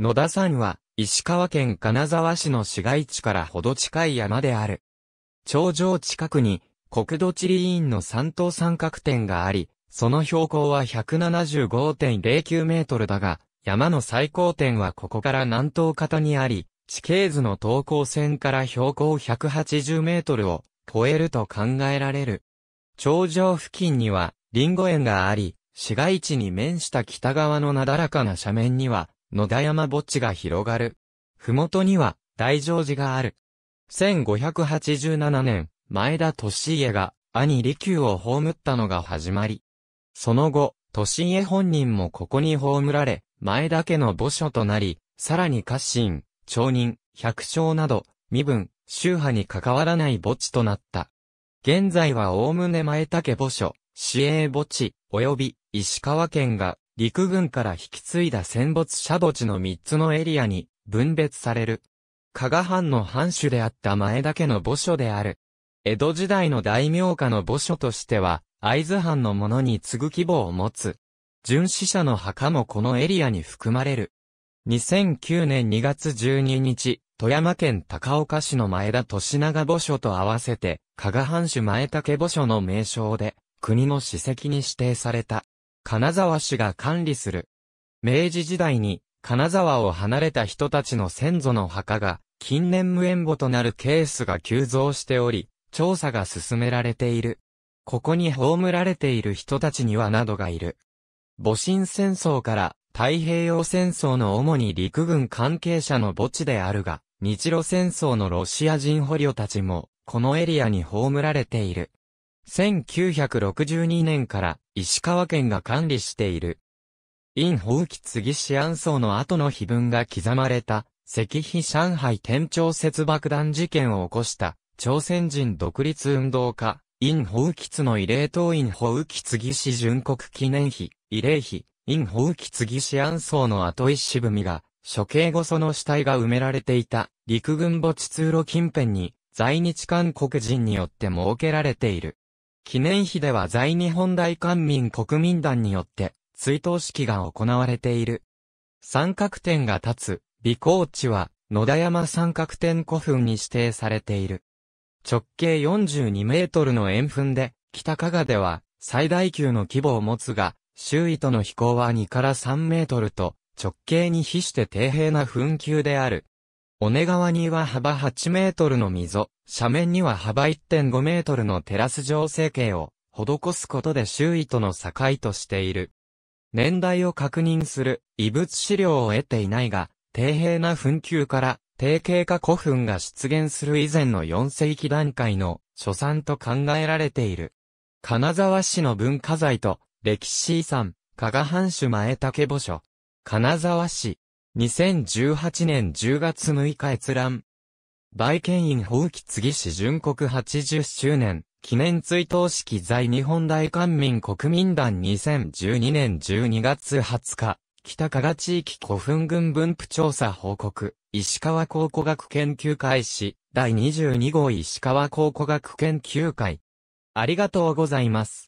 野田山は、石川県金沢市の市街地からほど近い山である。頂上近くに、国土地理院の三等三角点があり、その標高は175.09メートルだが、山の最高点はここから南東方にあり、地形図の東高線から標高180メートルを超えると考えられる。頂上付近には、リンゴ園があり、市街地に面した北側のなだらかな斜面には、野田山墓地が広がる。ふもとには、大乗寺がある。1587年、前田利家が、兄利休を葬ったのが始まり。その後、利家本人もここに葬られ、前田家の墓所となり、さらに家臣、町人、百姓など、身分、宗派に関わらない墓地となった。現在はおおむね前田家墓所、市営墓地、及び石川県が陸軍から引き継いだ戦没者墓地の3つのエリアに分別される。加賀藩の藩主であった前田家の墓所である。江戸時代の大名家の墓所としては、会津藩のものに次ぐ規模を持つ。巡視者の墓もこのエリアに含まれる。2009年2月12日、富山県高岡市の前田利長墓所と合わせて、加賀藩主前竹墓所の名称で、国の史跡に指定された。金沢市が管理する。明治時代に、金沢を離れた人たちの先祖の墓が、近年無縁墓となるケースが急増しており、調査が進められている。ここに葬られている人たちにはなどがいる。戊辰戦争から太平洋戦争の主に陸軍関係者の墓地であるが、日露戦争のロシア人捕虜たちも、このエリアに葬られている。1962年から石川県が管理している。陰宝器継市安荘の後の碑文が刻まれた、石碑上海天朝節爆弾事件を起こした、朝鮮人独立運動家、陰宝器津の慰霊党陰宝器継市純国記念碑、慰霊碑、陰宝器継市安荘の後一石文が、処刑後その死体が埋められていた陸軍墓地通路近辺に在日韓国人によって設けられている。記念碑では在日本大官民国民団によって追悼式が行われている。三角点が立つ、美高地は野田山三角点古墳に指定されている。直径42メートルの円墳で、北加賀では最大級の規模を持つが、周囲との飛行は2から3メートルと、直径に比して底辺な墳丘である。尾根川には幅8メートルの溝、斜面には幅1.5メートルのテラス状成形を施すことで周囲との境としている。年代を確認する遺物資料を得ていないが、底平な墳丘から低型化古墳が出現する以前の4世紀段階の初産と考えられている。金沢市の文化財と歴史遺産、加賀藩主前竹墓所。金沢市、2018年10月6日閲覧。売県員法規次市巡国80周年、記念追悼式在日本大官民国民団2012年12月20日、北加賀地域古墳群分布調査報告、石川考古学研究会史、第22号石川考古学研究会。ありがとうございます。